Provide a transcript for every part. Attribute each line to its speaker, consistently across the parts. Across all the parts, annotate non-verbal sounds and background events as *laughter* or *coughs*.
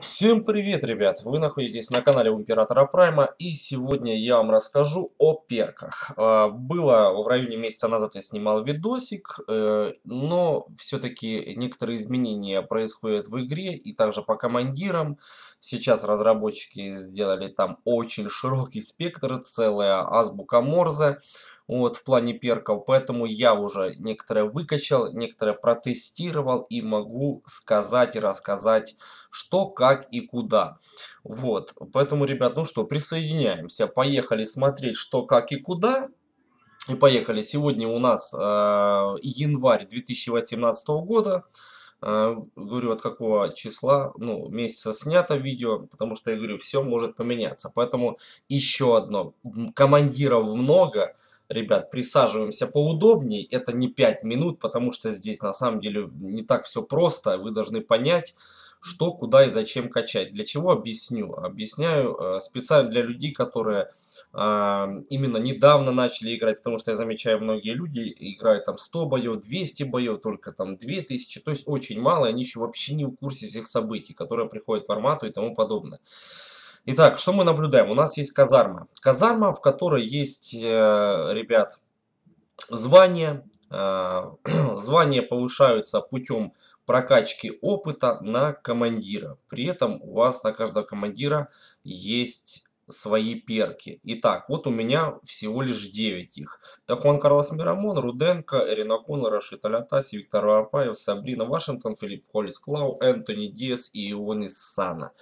Speaker 1: Всем привет, ребят! Вы находитесь на канале у Императора Прайма, и сегодня я вам расскажу о перках. А, было в районе месяца назад я снимал видосик, э, но все-таки некоторые изменения происходят в игре, и также по командирам. Сейчас разработчики сделали там очень широкий спектр, целая азбука Морзе вот, в плане перков. Поэтому я уже некоторые выкачал, некоторые протестировал и могу сказать и рассказать, что, как и куда. Вот, поэтому, ребят, ну что, присоединяемся. Поехали смотреть, что, как и куда. И поехали. Сегодня у нас э, январь 2018 года. Э, говорю, от какого числа, ну, месяца снято видео, потому что я говорю, все может поменяться. Поэтому еще одно. Командиров много, Ребят, присаживаемся поудобнее. Это не 5 минут, потому что здесь на самом деле не так все просто. Вы должны понять, что, куда и зачем качать. Для чего объясню? Объясняю э, специально для людей, которые э, именно недавно начали играть, потому что я замечаю, многие люди играют там 100 боев, 200 боев, только там 2000, то есть очень мало, и они еще вообще не в курсе всех событий, которые приходят в армату и тому подобное. Итак, что мы наблюдаем? У нас есть казарма. Казарма, в которой есть, э, ребят, звания. Э, *clears throat* звания повышаются путем прокачки опыта на командира. При этом у вас на каждого командира есть свои перки. Итак, вот у меня всего лишь 9 их. Тахуан Карлос Мирамон, Руденко, Эрина Коннор, Рашид Алятаси, Виктор Арпаев, Сабрина Вашингтон, Филипп Холлис Клау, Энтони Диас и Ионис Сана.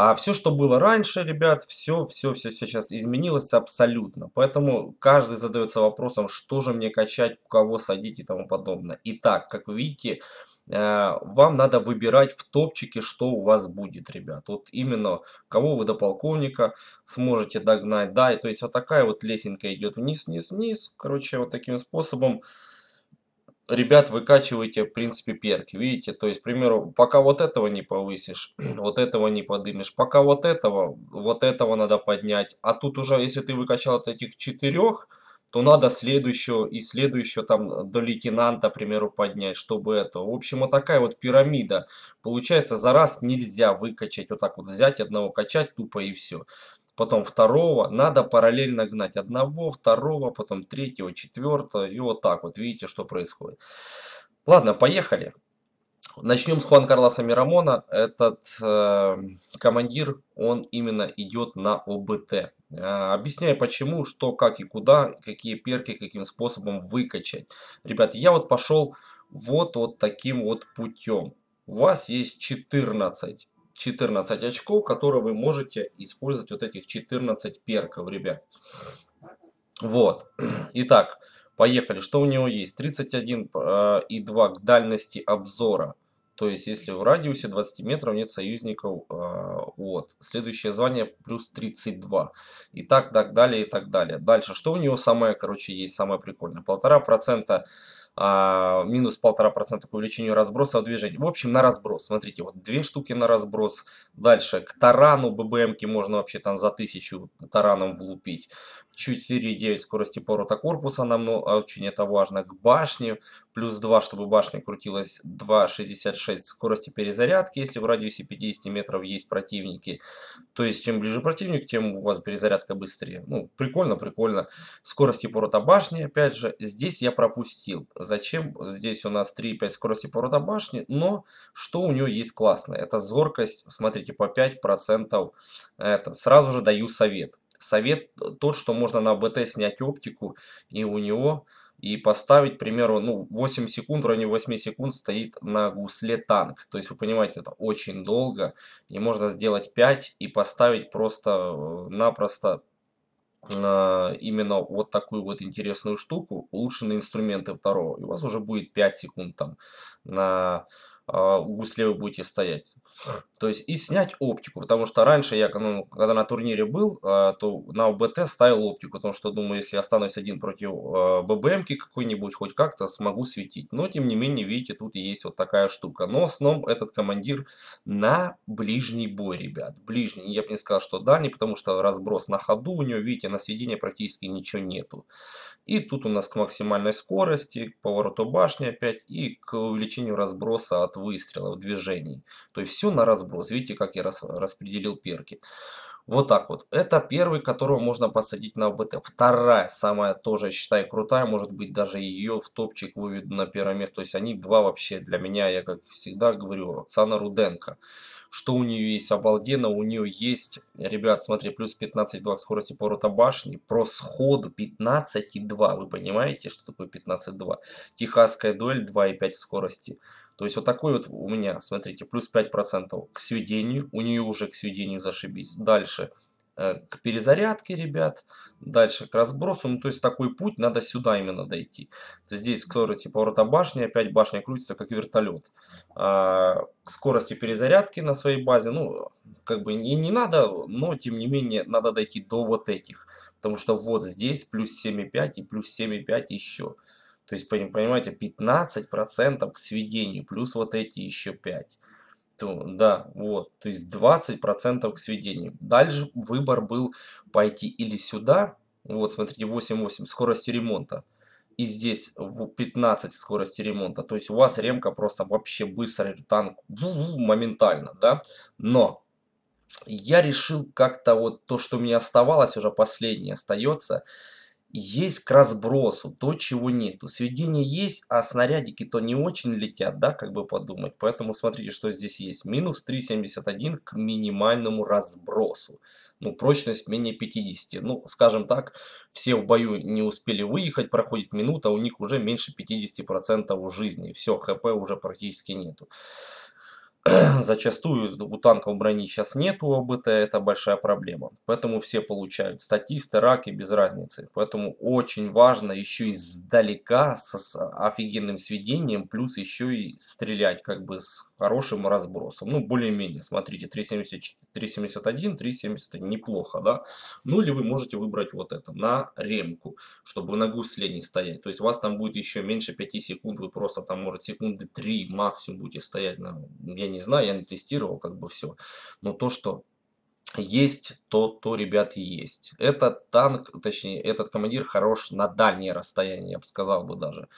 Speaker 1: А все, что было раньше, ребят, все, все, все сейчас изменилось абсолютно. Поэтому каждый задается вопросом, что же мне качать, у кого садить и тому подобное. Итак, как вы видите, э, вам надо выбирать в топчике, что у вас будет, ребят. Вот именно кого вы до полковника сможете догнать. Да, и то есть вот такая вот лесенка идет вниз, вниз, вниз. Короче, вот таким способом ребят выкачиваете, в принципе, перки. Видите, то есть, к примеру, пока вот этого не повысишь, *clears throat* вот этого не подымешь, пока вот этого, вот этого надо поднять. А тут уже, если ты выкачал от этих четырех, то надо следующего и следующего там до лейтенанта, к примеру, поднять, чтобы это. В общем, вот такая вот пирамида. Получается, за раз нельзя выкачать, вот так вот взять одного, качать тупо и все потом второго. Надо параллельно гнать одного, второго, потом третьего, четвертого. И вот так вот, видите, что происходит. Ладно, поехали. Начнем с Хуан Карлоса Мирамона. Этот э, командир, он именно идет на ОБТ. Э, объясняю почему, что, как и куда, какие перки, каким способом выкачать. Ребят, я вот пошел вот, вот таким вот путем. У вас есть 14 14 очков, которые вы можете использовать вот этих 14 перков, ребят. Вот. Итак, поехали. Что у него есть? 31,2 э, к дальности обзора. То есть, если в радиусе 20 метров нет союзников, э, вот. Следующее звание плюс 32. И так, так далее, и так далее. Дальше, что у него самое, короче, есть самое прикольное? Полтора процента а, минус полтора процента к увеличению разброса в движении. В общем, на разброс. Смотрите, вот две штуки на разброс. Дальше к тарану ББМки можно вообще там за тысячу тараном влупить. 4,9 скорости поворота корпуса, нам а очень это важно, к башне, плюс 2, чтобы башня крутилась, 2,66 скорости перезарядки, если в радиусе 50 метров есть противники. То есть, чем ближе противник, тем у вас перезарядка быстрее. Ну, прикольно, прикольно. Скорости поворота башни, опять же, здесь я пропустил. Зачем? Здесь у нас 3,5 скорости поворота башни, но что у нее есть классное? Это зоркость, смотрите, по 5% это сразу же даю совет совет тот, что можно на БТ снять оптику и у него и поставить, к примеру, ну, 8 секунд, в районе 8 секунд стоит на гусле танк. То есть, вы понимаете, это очень долго, и можно сделать 5 и поставить просто-напросто э, э, именно вот такую вот интересную штуку, улучшенные инструменты второго, и у вас уже будет 5 секунд там на э, гусле вы будете стоять. То есть и снять оптику, потому что раньше я, ну, когда на турнире был, э, то на ОБТ ставил оптику, потому что думаю, если останусь один против э, ББМки какой-нибудь, хоть как-то смогу светить. Но тем не менее, видите, тут есть вот такая штука. Но сном этот командир на ближний бой, ребят. Ближний, я бы не сказал, что дальний, потому что разброс на ходу у него, видите, на сведение практически ничего нету. И тут у нас к максимальной скорости, к повороту башни опять и к увеличению разброса от выстрела в движении. То есть все на разброс разброс. Видите, как я рас, распределил перки. Вот так вот. Это первый, которого можно посадить на АБТ. Вторая, самая тоже, считай, крутая. Может быть, даже ее в топчик выведу на первое место. То есть они два вообще для меня, я как всегда говорю, Оксана Руденко. Что у нее есть обалденно, у нее есть, ребят, смотри, плюс 15,2 к скорости поворота башни, про сходу 15,2, вы понимаете, что такое 15,2? Техасская дуэль 2,5 скорости. То есть вот такой вот у меня, смотрите, плюс 5% к сведению, у нее уже к сведению зашибись. Дальше, Э, к перезарядке ребят, дальше к разбросу. Ну, то есть такой путь надо сюда именно дойти. Здесь скорость типа, поворота башни, опять башня крутится как вертолет. А, к скорости перезарядки на своей базе, ну, как бы не, не надо, но тем не менее надо дойти до вот этих. Потому что вот здесь плюс 7,5 и плюс 7,5 еще. То есть, понимаете, 15% к сведению, плюс вот эти еще 5 да, вот, то есть 20% к сведению. Дальше выбор был пойти или сюда, вот, смотрите, 8.8, скорости ремонта. И здесь 15 скорости ремонта. То есть у вас ремка просто вообще быстро, танк моментально, да. Но я решил как-то вот то, что мне оставалось, уже последнее остается, есть к разбросу, то, чего нету. Сведения есть, а снарядики-то не очень летят, да, как бы подумать. Поэтому смотрите, что здесь есть. Минус 3,71 к минимальному разбросу. Ну, прочность менее 50. Ну, скажем так, все в бою не успели выехать, проходит минута, а у них уже меньше 50% жизни. Все, ХП уже практически нету. *clears throat* зачастую у танков брони сейчас нету ОБТ, это большая проблема. Поэтому все получают статисты, раки, без разницы. Поэтому очень важно еще издалека со, с офигенным сведением, плюс еще и стрелять как бы с хорошим разбросом. Ну, более-менее, смотрите, 370, 371, 370 неплохо, да? Ну, или вы можете выбрать вот это, на ремку, чтобы на гусле не стоять. То есть у вас там будет еще меньше 5 секунд, вы просто там, может, секунды 3 максимум будете стоять на, я не знаю, я не тестировал, как бы все. Но то, что есть, то, то, ребят, есть. Этот танк, точнее, этот командир хорош на дальнее расстояние, я бы сказал бы даже.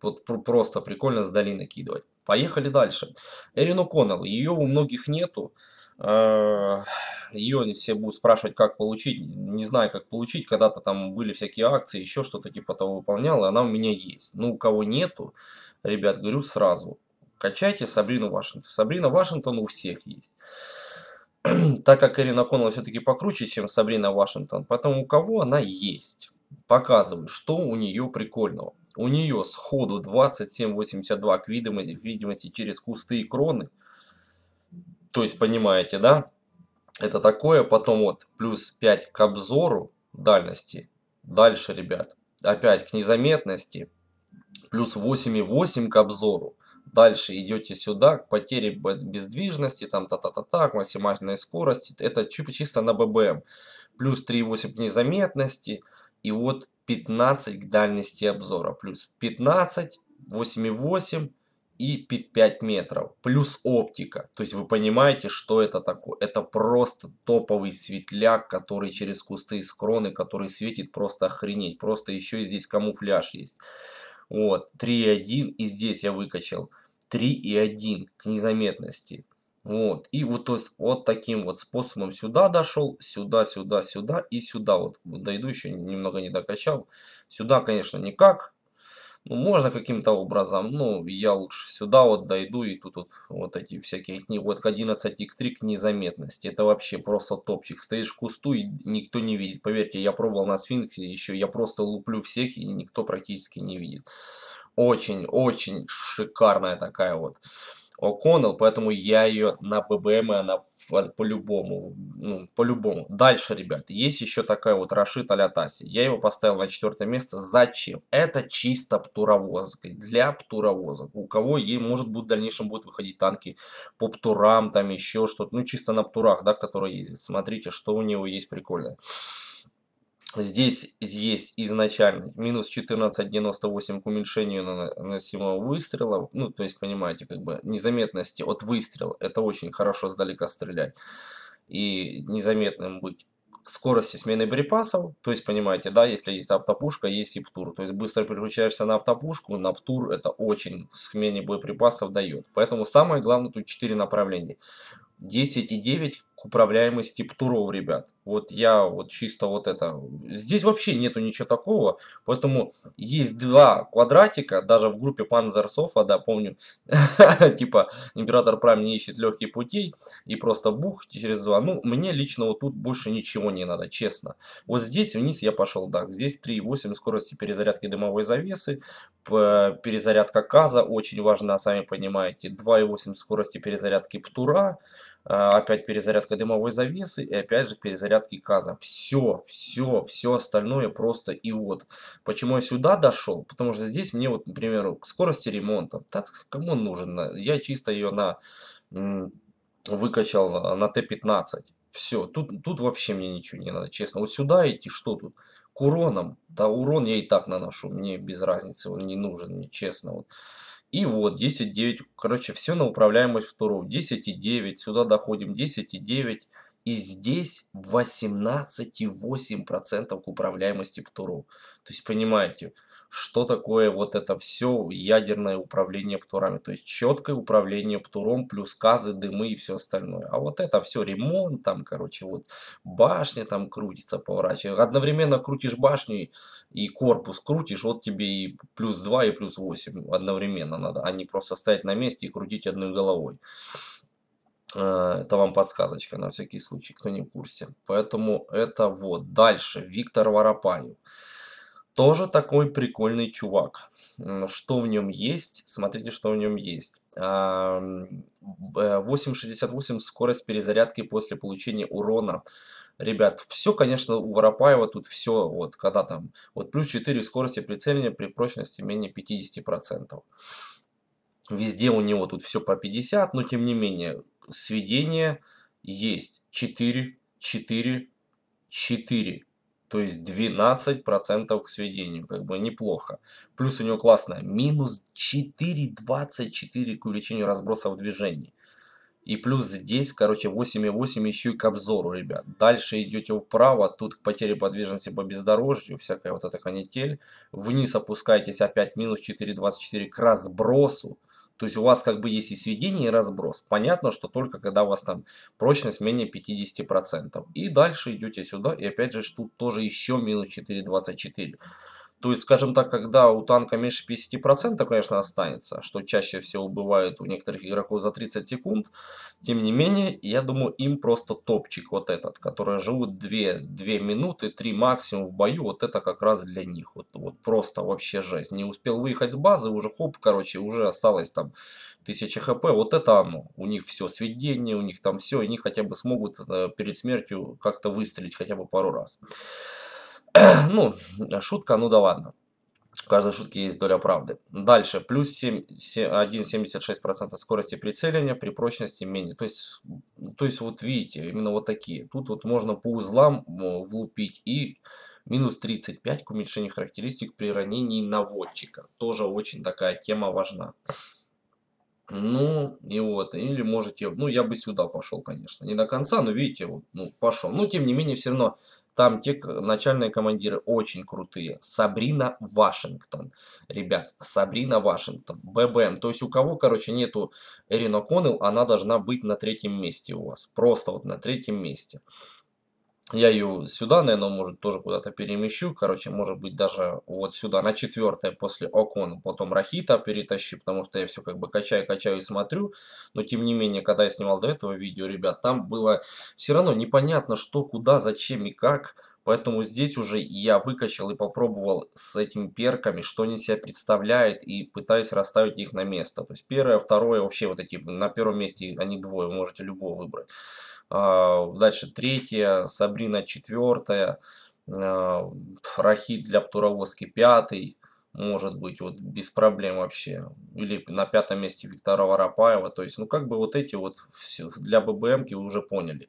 Speaker 1: Вот просто прикольно с долины кидывать. Поехали дальше. Эрину Коннелл, ее у многих нету. А, ее все будут спрашивать, как получить. Не знаю, как получить. Когда-то там были всякие акции, еще что-то типа того выполняла. Она у меня есть. Ну, у кого нету, ребят, говорю сразу. Качайте Сабрину Вашингтон. Сабрина Вашингтон у всех есть. *clears throat* так как Эрина Коннелл все-таки покруче, чем Сабрина Вашингтон, поэтому у кого она есть. Показываю, что у нее прикольного. У нее сходу 27,82 к видимости, к видимости через кусты и кроны. То есть, понимаете, да? Это такое. Потом вот плюс 5 к обзору дальности. Дальше, ребят, опять к незаметности плюс 8,8 к обзору. Дальше идете сюда, к потере бездвижности, там та-та-та-та, к максимальной скорости. Это чисто на ББМ. Плюс 3,8 к незаметности. И вот 15 к дальности обзора. Плюс 15, 8,8 и 5 метров. Плюс оптика. То есть вы понимаете, что это такое. Это просто топовый светляк, который через кусты из кроны, который светит просто охренеть. Просто еще и здесь камуфляж есть. Вот, 3,1 и здесь я выкачал 3,1 к незаметности. Вот, и вот, то есть, вот таким вот способом сюда дошел, сюда, сюда, сюда и сюда. Вот дойду еще немного не докачал. Сюда, конечно, никак. Ну, можно каким-то образом, ну, я лучше сюда вот дойду, и тут вот, вот эти всякие от вот к 11 и к 3 к незаметности. Это вообще просто топчик. Стоишь в кусту, и никто не видит. Поверьте, я пробовал на сфинксе еще, я просто луплю всех, и никто практически не видит. Очень-очень шикарная такая вот О'Коннелл, поэтому я ее на ББМ, и она по-любому. Ну, по-любому. Дальше, ребят, есть еще такая вот Рашид Алятаси. Я его поставил на четвертое место. Зачем? Это чисто птуровозок. Для птуровозок. У кого, ей, может быть, в дальнейшем будут выходить танки по птурам, там еще что-то. Ну, чисто на птурах, да, которые ездят. Смотрите, что у него есть прикольное. Здесь есть изначально минус 14,98 к уменьшению наносимого выстрела. Ну, то есть, понимаете, как бы незаметности от выстрела. Это очень хорошо сдалека стрелять и незаметным быть. Скорости смены припасов, то есть, понимаете, да, если есть автопушка, есть и ПТУР. То есть, быстро переключаешься на автопушку, на ПТУР это очень смене боеприпасов дает. Поэтому самое главное тут 4 направления. 10,9 к управляемости птуров, ребят. Вот я вот чисто вот это... Здесь вообще нету ничего такого, поэтому есть два квадратика, даже в группе Панзерсофа, да, помню, *laughs* типа Император Прайм не ищет легких путей и просто бух через два. Ну, мне лично вот тут больше ничего не надо, честно. Вот здесь вниз я пошел, да, здесь 3,8 скорости перезарядки дымовой завесы, перезарядка КАЗа, очень важна, сами понимаете, 2,8 скорости перезарядки ПТУРа, а, опять перезарядка дымовой завесы и опять же перезарядки каза. Все, все, все остальное просто и вот. Почему я сюда дошел? Потому что здесь мне вот, например, к скорости ремонта. Так кому нужен? Я чисто ее на выкачал на Т-15. Все, тут, тут вообще мне ничего не надо, честно. Вот сюда идти, что тут? К уронам. Да урон я и так наношу, мне без разницы, он не нужен, мне честно. Вот. И вот 10,9, короче, все на управляемость второго. 10,9, сюда доходим 10,9. И здесь 18,8% к управляемости второго, То есть, понимаете, что такое вот это все ядерное управление ПТУРами. То есть четкое управление ПТУРом плюс казы, дымы и все остальное. А вот это все ремонт, там, короче, вот башня там крутится, поворачивается. Одновременно крутишь башню и корпус крутишь, вот тебе и плюс 2 и плюс 8 одновременно надо, а не просто стоять на месте и крутить одной головой. Э, это вам подсказочка на всякий случай, кто не в курсе. Поэтому это вот. Дальше. Виктор Воропаев. Тоже такой прикольный чувак. Что в нем есть? Смотрите, что в нем есть. 8.68 э, скорость перезарядки после получения урона. Ребят, все, конечно, у Воропаева тут все, вот когда там, вот плюс 4 скорости прицеливания при прочности менее 50%. Везде у него тут все по 50, но тем не менее, сведение есть 4, 4, 4. То есть 12% к сведению, как бы неплохо. Плюс у него классно, минус 4,24 к увеличению разброса в движении. И плюс здесь, короче, 8,8 еще и к обзору, ребят. Дальше идете вправо, тут к потере подвижности по бездорожью, всякая вот эта канитель. Вниз опускаетесь опять минус 4,24 к разбросу. То есть у вас как бы есть и сведение, и разброс. Понятно, что только когда у вас там прочность менее 50%. И дальше идете сюда, и опять же тут тоже еще минус 4,24. То есть, скажем так, когда у танка меньше 50%, конечно, останется, что чаще всего бывает у некоторых игроков за 30 секунд. Тем не менее, я думаю, им просто топчик вот этот, который живут 2, 2 минуты, 3 максимум в бою, вот это как раз для них. Вот, вот просто вообще жесть. Не успел выехать с базы, уже хоп, короче, уже осталось там 1000 хп. Вот это оно. У них все сведение, у них там все, и они хотя бы смогут э, перед смертью как-то выстрелить хотя бы пару раз. *clears throat* ну, шутка, ну да ладно. В каждой шутке есть доля правды. Дальше. Плюс 1,76% скорости прицеливания при прочности менее. То есть, то есть вот видите, именно вот такие. Тут вот можно по узлам влупить и минус 35 к уменьшению характеристик при ранении наводчика. Тоже очень такая тема важна. Ну, и вот, или можете, ну, я бы сюда пошел, конечно, не до конца, но видите, вот, ну, пошел. Но, тем не менее, все равно там те начальные командиры очень крутые. Сабрина Вашингтон. Ребят, Сабрина Вашингтон. ББМ. То есть у кого, короче, нету Эрин О'Коннелл, она должна быть на третьем месте у вас. Просто вот на третьем месте. Я ее сюда, наверное, может тоже куда-то перемещу. Короче, может быть даже вот сюда, на четвертое после окон, потом Рахита перетащу, потому что я все как бы качаю, качаю и смотрю. Но тем не менее, когда я снимал до этого видео, ребят, там было все равно непонятно, что, куда, зачем и как. Поэтому здесь уже я выкачал и попробовал с этими перками, что они себя представляют, и пытаюсь расставить их на место. То есть первое, второе, вообще вот эти на первом месте, они двое, можете любого выбрать. А, дальше третья, Сабрина четвертая, а, Рахид для Птуровозки пятый, может быть, вот без проблем вообще. Или на пятом месте Виктора Воропаева. То есть, ну как бы вот эти вот для ББМки вы уже поняли,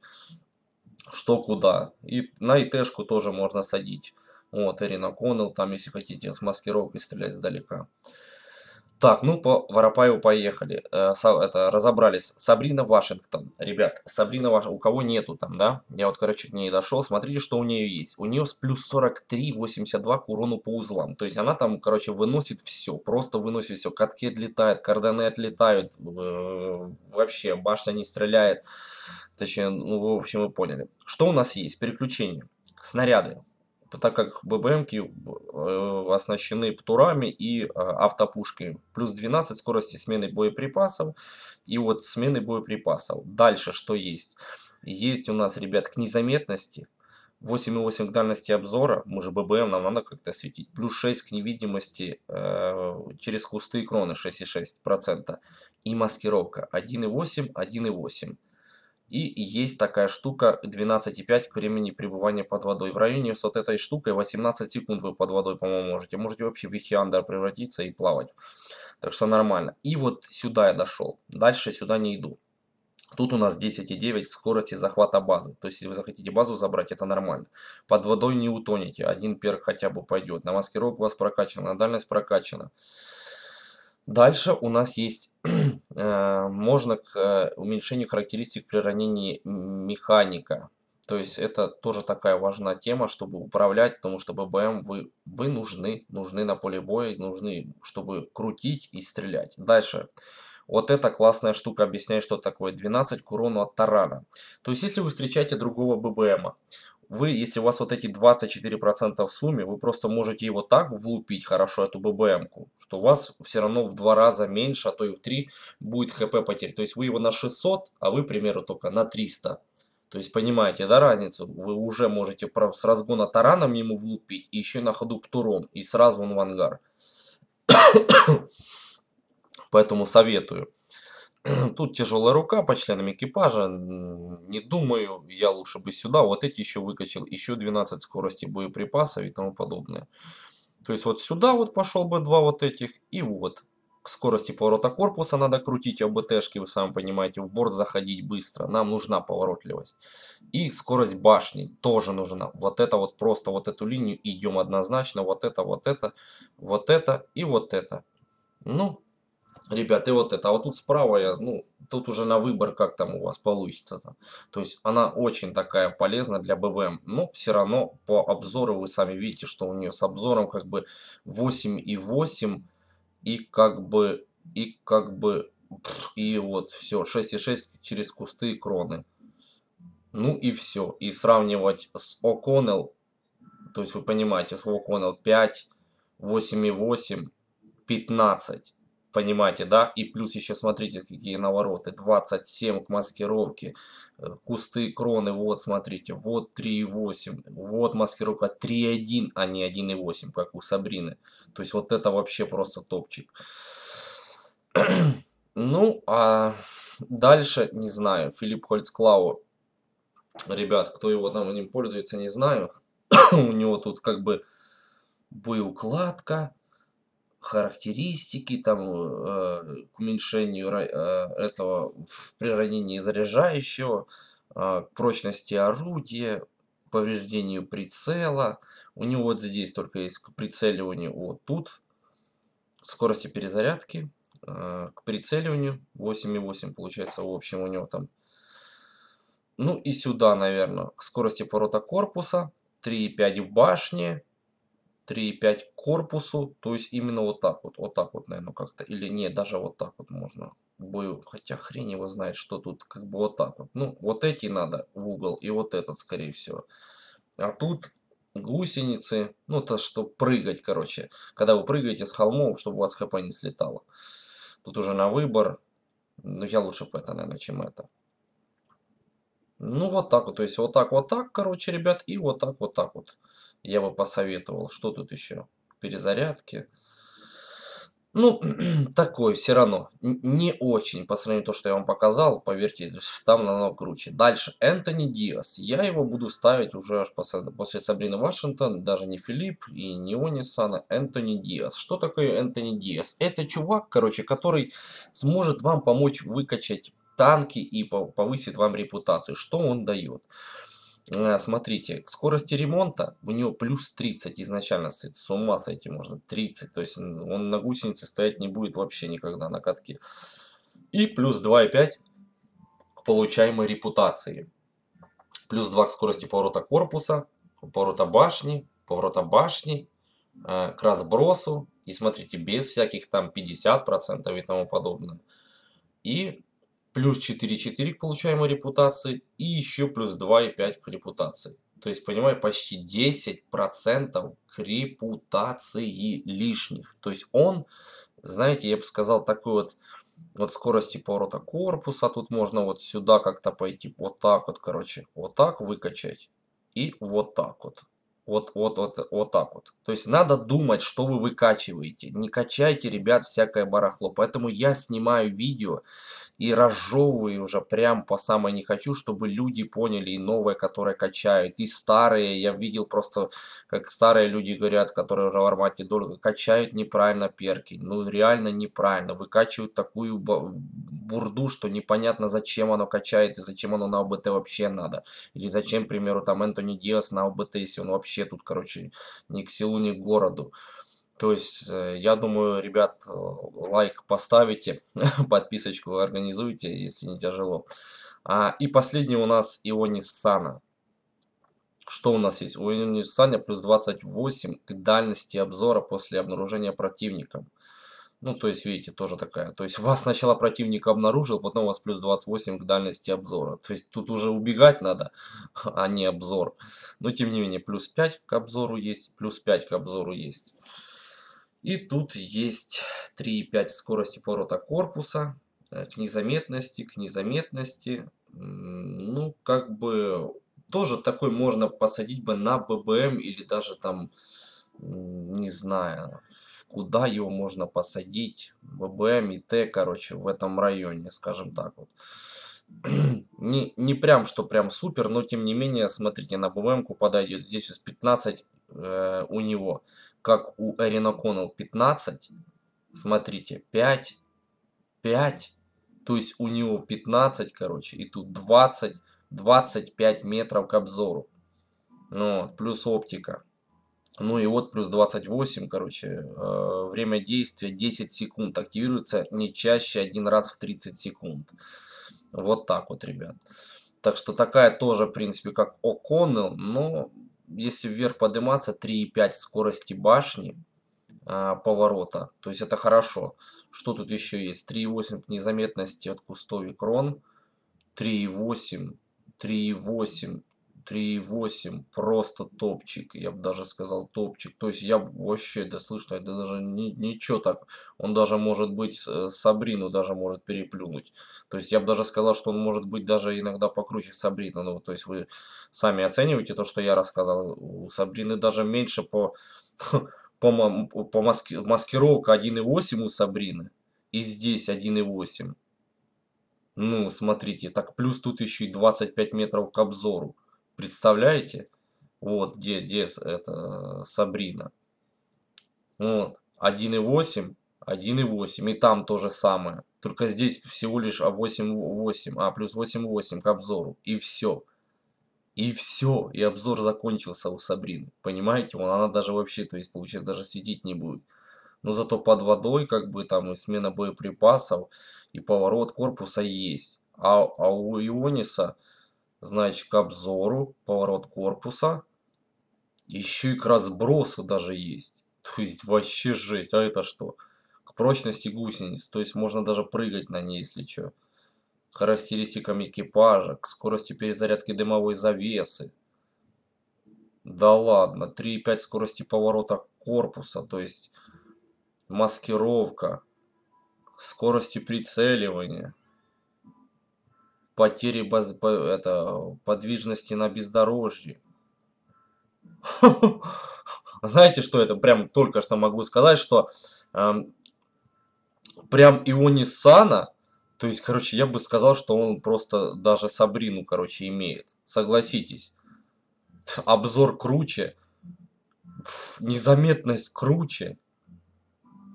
Speaker 1: что куда. И на ИТ-шку тоже можно садить. Вот, Ирина Коннелл, там, если хотите, с маскировкой стрелять сдалека. Так, ну по Воропаеву поехали. Э, это, разобрались. Сабрина Вашингтон. Ребят, Сабрина Вашингтон. У кого нету там, да? Я вот, короче, к ней дошел. Смотрите, что у нее есть. У нее с плюс 43,82 к урону по узлам. То есть она там, короче, выносит все. Просто выносит все. Катки отлетают, карданы отлетают. вообще, башня не стреляет. Точнее, ну, в общем, вы поняли. Что у нас есть? Переключение. Снаряды так как ББМки э, оснащены ПТУРами и э, автопушками, Плюс 12 скорости смены боеприпасов и вот смены боеприпасов. Дальше что есть? Есть у нас, ребят, к незаметности. 8,8 к дальности обзора, мы же ББМ, нам надо как-то светить. Плюс 6 к невидимости э, через кусты и кроны 6,6%. И маскировка 1,8, 1,8. И есть такая штука 12,5 к времени пребывания под водой. В районе с вот этой штукой 18 секунд вы под водой, по-моему, можете. Можете вообще в Ихиандер превратиться и плавать. Так что нормально. И вот сюда я дошел. Дальше сюда не иду. Тут у нас 10,9 скорости захвата базы. То есть, если вы захотите базу забрать, это нормально. Под водой не утонете. Один перк хотя бы пойдет. На маскировку у вас прокачано, на дальность прокачано. Дальше у нас есть, *clears throat* э, можно к э, уменьшению характеристик при ранении механика. То есть это тоже такая важная тема, чтобы управлять, потому что ББМ вы, вы нужны, нужны на поле боя, нужны, чтобы крутить и стрелять. Дальше. Вот эта классная штука объясняет, что такое 12 к урону от тарана. То есть, если вы встречаете другого ББМа, вы, если у вас вот эти 24% в сумме, вы просто можете его так влупить хорошо, эту ББМку, что у вас все равно в два раза меньше, а то и в три будет ХП потерь. То есть вы его на 600, а вы, к примеру, только на 300. То есть понимаете, да, разницу? Вы уже можете с разгона тараном ему влупить, и еще на ходу птуром, и сразу он в ангар. *coughs* Поэтому советую. *clears throat* Тут тяжелая рука по членам экипажа. Не думаю, я лучше бы сюда. Вот эти еще выкачал. Еще 12 скорости боеприпасов и тому подобное. То есть вот сюда вот пошел бы два вот этих. И вот. К скорости поворота корпуса надо крутить ОБТшки, вы сами понимаете. В борт заходить быстро. Нам нужна поворотливость. И скорость башни тоже нужна. Вот это вот просто вот эту линию идем однозначно. Вот это, вот это, вот это и вот это. Ну, ребят, и вот это. А вот тут справа, я, ну, тут уже на выбор, как там у вас получится. -то. То есть она очень такая полезна для БВМ, Но все равно по обзору вы сами видите, что у нее с обзором как бы 8 и 8 и как бы, и как бы, и вот все, 6,6 через кусты и кроны. Ну и все. И сравнивать с О'Коннелл, то есть вы понимаете, с О'Коннелл 5, 8,8, 15. Понимаете, да? И плюс еще смотрите, какие навороты. 27 к маскировке. Э, кусты, кроны, вот смотрите. Вот 3,8. Вот маскировка 3,1, а не 1,8, как у Сабрины. То есть вот это вообще просто топчик. *clears throat* ну, а дальше не знаю. Филипп Хольцклау. Ребят, кто его там им пользуется, не знаю. *clears throat* у него тут как бы боеукладка характеристики там, э, к уменьшению э, этого в, при ранении заряжающего, э, к прочности орудия, повреждению прицела. У него вот здесь только есть к прицеливанию, вот тут, скорости перезарядки, э, к прицеливанию 8,8 получается в общем у него там. Ну и сюда, наверное, к скорости поворота корпуса, 3,5 в башне, 3,5 к корпусу, то есть именно вот так вот, вот так вот, наверное, как-то, или не, даже вот так вот можно бою, хотя хрен его знает, что тут, как бы вот так вот. Ну, вот эти надо в угол, и вот этот, скорее всего. А тут гусеницы, ну, то, что прыгать, короче, когда вы прыгаете с холмов, чтобы у вас хп не слетало. Тут уже на выбор, ну, я лучше по это, наверное, чем это. Ну, вот так вот, то есть вот так, вот так, короче, ребят, и вот так, вот так вот я бы посоветовал. Что тут еще? Перезарядки. Ну, *clears throat* такой все равно. Не очень по сравнению с то, что я вам показал. Поверьте, там намного круче. Дальше. Энтони Диас. Я его буду ставить уже аж после Сабрины Вашингтон. Даже не Филипп и не Онисана. Энтони Диас. Что такое Энтони Диас? Это чувак, короче, который сможет вам помочь выкачать танки и повысит вам репутацию. Что он дает? Э, смотрите, к скорости ремонта у него плюс 30 изначально стоит, с ума сойти можно, 30, то есть он на гусенице стоять не будет вообще никогда на катке. И плюс 2,5 к получаемой репутации. Плюс 2 к скорости поворота корпуса, поворота башни, поворота башни, э, к разбросу. И смотрите, без всяких там 50% и тому подобное. И плюс 4,4 к получаемой репутации и еще плюс 2,5 к репутации. То есть, понимаю, почти 10% к репутации лишних. То есть он, знаете, я бы сказал, такой вот, вот скорости поворота корпуса. Тут можно вот сюда как-то пойти, вот так вот, короче, вот так выкачать и вот так вот. Вот, вот, вот, вот так вот. То есть надо думать, что вы выкачиваете. Не качайте, ребят, всякое барахло. Поэтому я снимаю видео и разжевываю уже прям по самой не хочу, чтобы люди поняли и новое, которое качают, и старые. Я видел просто, как старые люди говорят, которые уже в армате долго, качают неправильно перки. Ну, реально неправильно. Выкачивают такую бурду, что непонятно, зачем оно качает и зачем оно на ОБТ вообще надо. Или зачем, к примеру, там Энтони Диас на ОБТ, если он вообще тут, короче, ни к селу, ни к городу. То есть, э, я думаю, ребят, э, лайк поставите, *laughs* подписочку организуйте, если не тяжело. А, и последний у нас Ионис Сана. Что у нас есть? У Ионис Сана плюс 28 к дальности обзора после обнаружения противником. Ну, то есть, видите, тоже такая. То есть, *laughs* вас сначала противник обнаружил, потом у вас плюс 28 к дальности обзора. То есть, тут уже убегать надо, *laughs* а не обзор. Но, тем не менее, плюс 5 к обзору есть, плюс 5 к обзору есть. И тут есть 3,5 скорости поворота корпуса, э, к незаметности, к незаметности. Ну, как бы тоже такой можно посадить бы на ББМ или даже там, не знаю, куда его можно посадить. ББМ и Т, короче, в этом районе, скажем так вот. *clears throat* не, не прям, что прям супер, но тем не менее, смотрите, на ББМ-ку подойдет. Здесь 15 Э, у него, как у Эрина Коннелл 15. Смотрите, 5, 5. То есть у него 15, короче, и тут 20, 25 метров к обзору. Ну, плюс оптика. Ну и вот плюс 28, короче, э, время действия 10 секунд. Активируется не чаще один раз в 30 секунд. Вот так вот, ребят. Так что такая тоже, в принципе, как О'Коннелл, но если вверх подниматься, 3,5 скорости башни а, поворота. То есть это хорошо. Что тут еще есть? 3,8 незаметности от кустов и крон. 3,8. 3,8 3.8 просто топчик. Я бы даже сказал топчик. То есть я вообще, да слышно, это даже не, ничего так. Он даже может быть, э, Сабрину даже может переплюнуть. То есть я бы даже сказал, что он может быть даже иногда покруче Сабрина. Ну, то есть вы сами оцениваете то, что я рассказал. У Сабрины даже меньше по, *laughs* по, по маски, маскировка 1.8 у Сабрины. И здесь 1.8. Ну, смотрите, так плюс тут еще и 25 метров к обзору. Представляете? Вот где, где это Сабрина. Вот. 1.8, 1.8. И там то же самое. Только здесь всего лишь 8.8. А, а, плюс 8.8 к обзору. И все. И все. И обзор закончился у Сабрины. Понимаете? Вон она даже вообще, то есть, получается, даже светить не будет. Но зато под водой, как бы, там и смена боеприпасов, и поворот корпуса есть. А, а у Иониса значит, к обзору, поворот корпуса. Еще и к разбросу даже есть. *laughs* То есть вообще жесть. А это что? К прочности гусениц. То есть можно даже прыгать на ней, если что. К характеристикам экипажа. К скорости перезарядки дымовой завесы. Да ладно. 3,5 скорости поворота корпуса. То есть маскировка. Скорости прицеливания потери баз, это, подвижности на бездорожье. *laughs* Знаете, что это? Прям только что могу сказать, что эм, прям Иони Сана, то есть, короче, я бы сказал, что он просто даже Сабрину, короче, имеет. Согласитесь. Обзор круче. Ф, незаметность круче.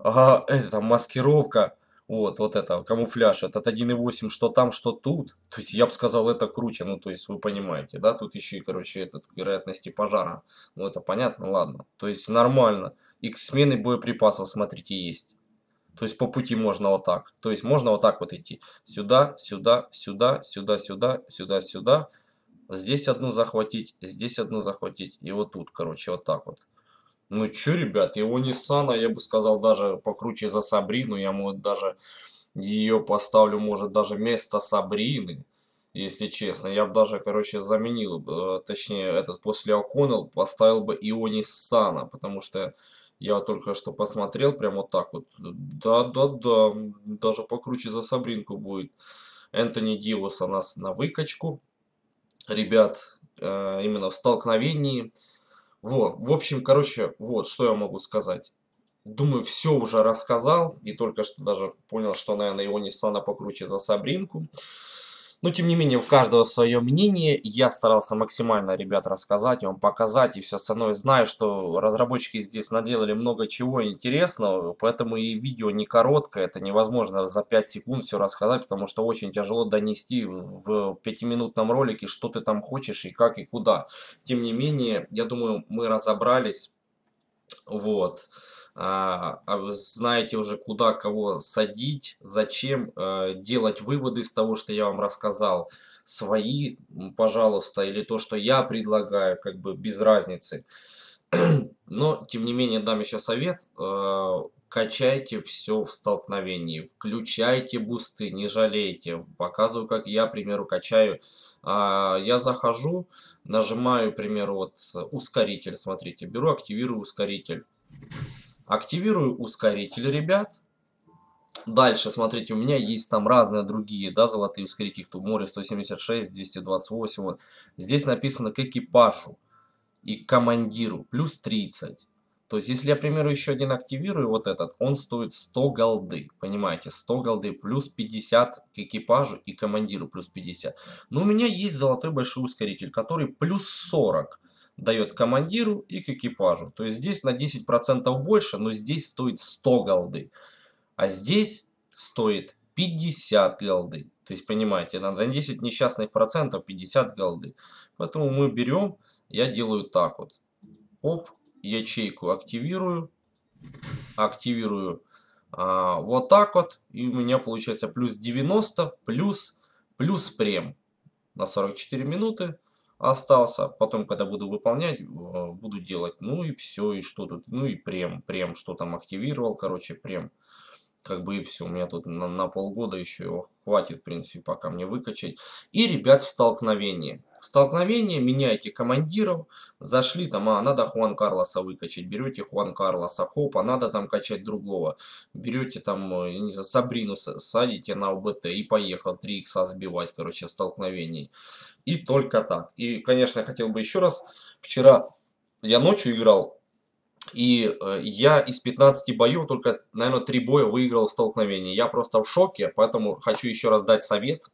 Speaker 1: А, это там маскировка вот, вот это, камуфляж этот 1.8, что там, что тут. То есть я бы сказал, это круче, ну то есть вы понимаете, да, тут еще и, короче, этот, вероятности пожара. Ну это понятно, ладно. То есть нормально. И смены боеприпасов, смотрите, есть. То есть по пути можно вот так. То есть можно вот так вот идти. Сюда, сюда, сюда, сюда, сюда, сюда, сюда. Здесь одну захватить, здесь одну захватить. И вот тут, короче, вот так вот. Ну чё, ребят, его Ниссана, я бы сказал, даже покруче за Сабрину. Я, может, даже ее поставлю, может, даже вместо Сабрины, если честно. Я бы даже, короче, заменил, э, точнее, этот после Оконнелл поставил бы Иони Сана, потому что я только что посмотрел прям вот так вот. Да-да-да, даже покруче за Сабринку будет. Энтони Дилус у нас на выкачку. Ребят, э, именно в столкновении во, в общем, короче, вот, что я могу сказать. Думаю, все уже рассказал, и только что даже понял, что, наверное, его Ниссана покруче за Сабринку. Но, тем не менее, у каждого свое мнение. Я старался максимально, ребят, рассказать вам, показать и все остальное. Знаю, что разработчики здесь наделали много чего интересного, поэтому и видео не короткое. Это невозможно за 5 секунд все рассказать, потому что очень тяжело донести в 5-минутном ролике, что ты там хочешь и как и куда. Тем не менее, я думаю, мы разобрались. Вот. А, а вы знаете уже куда кого садить, зачем, э, делать выводы из того, что я вам рассказал, свои, пожалуйста, или то, что я предлагаю, как бы без разницы. *clears throat* Но, тем не менее, дам еще совет. Э, качайте все в столкновении, включайте бусты, не жалейте. Показываю, как я, к примеру, качаю. А, я захожу, нажимаю, к примеру, вот ускоритель, смотрите, беру, активирую ускоритель. Активирую ускоритель, ребят. Дальше, смотрите, у меня есть там разные другие, да, золотые ускорители, их тут море 176, 228. Вот. Здесь написано к экипажу и к командиру, плюс 30. То есть, если я, к примеру, еще один активирую, вот этот, он стоит 100 голды, понимаете, 100 голды, плюс 50 к экипажу и командиру, плюс 50. Но у меня есть золотой большой ускоритель, который плюс 40 дает командиру и к экипажу. То есть здесь на 10% больше, но здесь стоит 100 голды. А здесь стоит 50 голды. То есть, понимаете, на 10 несчастных процентов 50 голды. Поэтому мы берем, я делаю так вот. Оп, ячейку активирую. Активирую а, вот так вот. И у меня получается плюс 90, плюс, плюс прем на 44 минуты остался. А потом, когда буду выполнять, э, буду делать, ну и все, и что тут, ну и прем, прем, что там активировал, короче, прем. Как бы и все, у меня тут на, на полгода еще его хватит, в принципе, пока мне выкачать. И, ребят, в столкновении. В столкновении командиров, зашли там, а, надо Хуан Карлоса выкачать, берете Хуан Карлоса, хоп, надо там качать другого. Берете там, э, не знаю, Сабрину садите на ОБТ и поехал 3 икса сбивать, короче, столкновений. столкновении. И только так. И, конечно, я хотел бы еще раз. Вчера я ночью играл, и э, я из 15 боев только, наверное, 3 боя выиграл в столкновении. Я просто в шоке, поэтому хочу еще раз дать совет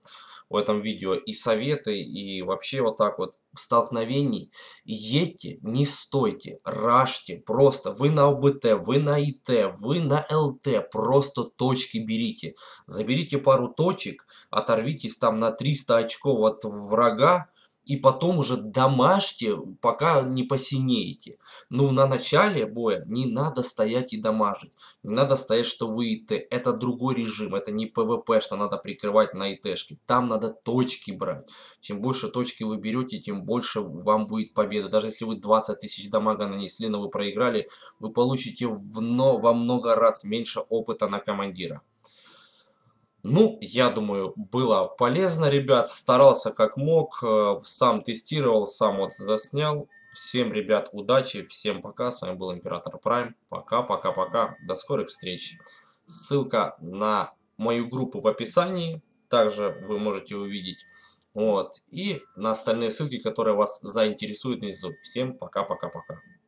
Speaker 1: в этом видео и советы, и вообще вот так вот в столкновении. Едьте, не стойте, рашьте, просто вы на ОБТ, вы на ИТ, вы на ЛТ, просто точки берите. Заберите пару точек, оторвитесь там на 300 очков от врага, и потом уже дамажьте, пока не посинеете. Ну, на начале боя не надо стоять и дамажить. Не надо стоять, что вы ИТ. Это другой режим, это не ПВП, что надо прикрывать на ИТшке. Там надо точки брать. Чем больше точки вы берете, тем больше вам будет победа. Даже если вы 20 тысяч дамага нанесли, но вы проиграли, вы получите в, но, во много раз меньше опыта на командира. Ну, я думаю, было полезно, ребят. Старался как мог, э, сам тестировал, сам вот заснял. Всем, ребят, удачи, всем пока. С вами был Император Прайм. Пока-пока-пока. До скорых встреч. Ссылка на мою группу в описании. Также вы можете увидеть. Вот. И на остальные ссылки, которые вас заинтересуют внизу. Всем пока-пока-пока.